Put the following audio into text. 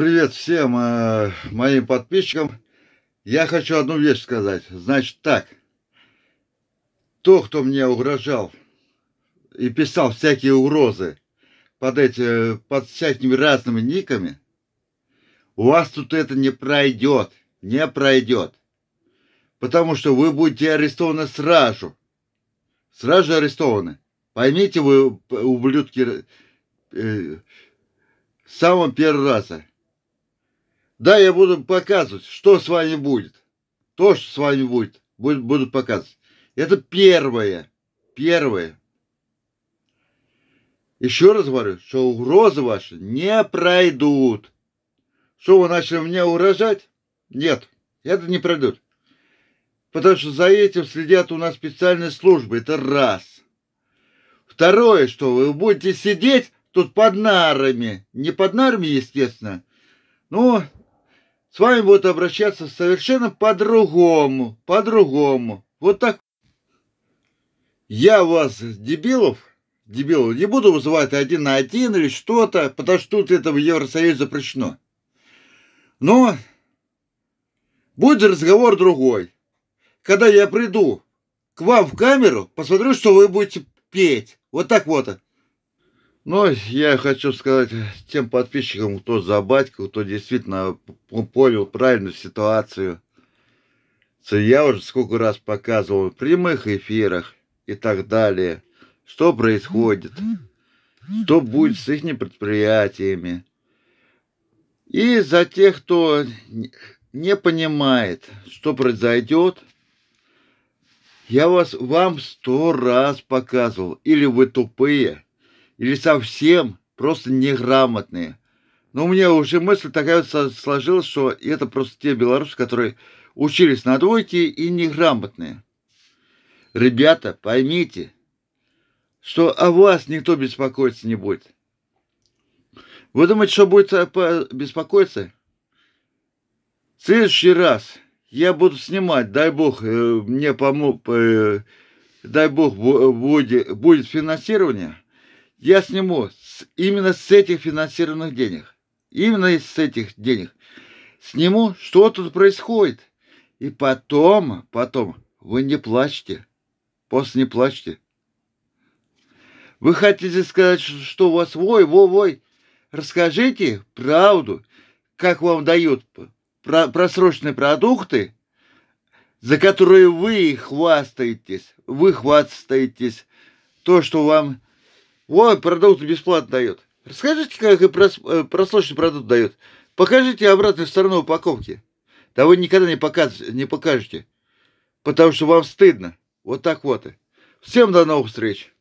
Привет всем э, моим подписчикам. Я хочу одну вещь сказать. Значит так, то, кто мне угрожал и писал всякие угрозы под, эти, под всякими разными никами, у вас тут это не пройдет, не пройдет. Потому что вы будете арестованы сразу. Сразу арестованы. Поймите вы, ублюдки, э, с самого первого раза. Да, я буду показывать, что с вами будет. То, что с вами будет, будет буду показывать. Это первое. Первое. Еще раз говорю, что угрозы ваши не пройдут. Что вы начали меня урожать, Нет, это не пройдет. Потому что за этим следят у нас специальные службы. Это раз. Второе, что вы будете сидеть тут под нарами. Не под нарами, естественно. ну с вами будут обращаться совершенно по-другому, по-другому. Вот так. Я вас, дебилов, дебилов, не буду вызывать один на один или что-то, потому что тут это в Евросоюзе запрещено. Но будет разговор другой. Когда я приду к вам в камеру, посмотрю, что вы будете петь. Вот так вот. Но ну, я хочу сказать тем подписчикам, кто за батьку, кто действительно понял правильную ситуацию. Я уже сколько раз показывал в прямых эфирах и так далее, что происходит, что будет с их предприятиями. И за тех, кто не понимает, что произойдет, я вас вам сто раз показывал. Или вы тупые – или совсем просто неграмотные. Но у меня уже мысль такая вот сложилась, что это просто те белорусы, которые учились на двойке и неграмотные. Ребята, поймите, что о вас никто беспокоиться не будет. Вы думаете, что будет э, беспокоиться? В следующий раз я буду снимать, дай бог, э, мне помог, э, дай бог, будет, будет финансирование – я сниму с, именно с этих финансированных денег. Именно из этих денег. Сниму, что тут происходит. И потом, потом, вы не плачьте. После не плачьте. Вы хотите сказать, что у вас вой, вой, вой. Расскажите правду, как вам дают просроченные продукты, за которые вы хвастаетесь. Вы хвастаетесь то, что вам Ой, продукты бесплатно дает. Расскажите, как и прос, э, продукт дает. Покажите обратную сторону упаковки. Да вы никогда не, показ, не покажете, потому что вам стыдно. Вот так вот. Всем до новых встреч.